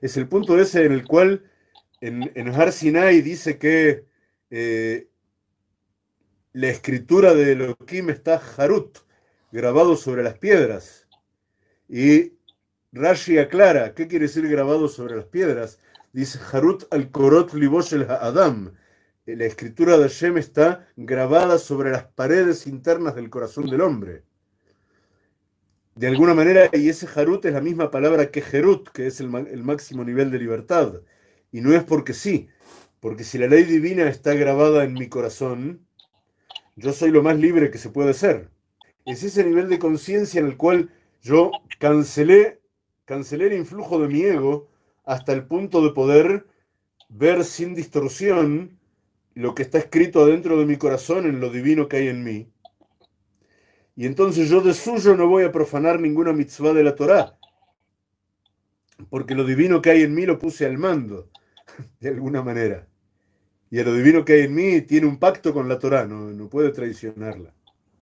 es el punto ese en el cual en, Har Sinai dice que eh, la escritura de Elohim está Harut, grabado sobre las piedras. Y Rashi aclara, ¿qué quiere decir grabado sobre las piedras? Dice Harut al Korot Libosh el Adam. Eh, la escritura de Hashem está grabada sobre las paredes internas del corazón del hombre de alguna manera, y ese jarut es la misma palabra que jerut, que es el, máximo nivel de libertad. Y no es porque sí, porque si la ley divina está grabada en mi corazón, yo soy lo más libre que se puede ser. Es ese nivel de conciencia en el cual yo cancelé, cancelé el influjo de mi ego hasta el punto de poder ver sin distorsión lo que está escrito adentro de mi corazón en lo divino que hay en mí. Y entonces yo de suyo no voy a profanar ninguna mitzvah de la Torá, porque lo divino que hay en mí lo puse al mando, de alguna manera. Y lo divino que hay en mí tiene un pacto con la Torá, no, no traicionarla.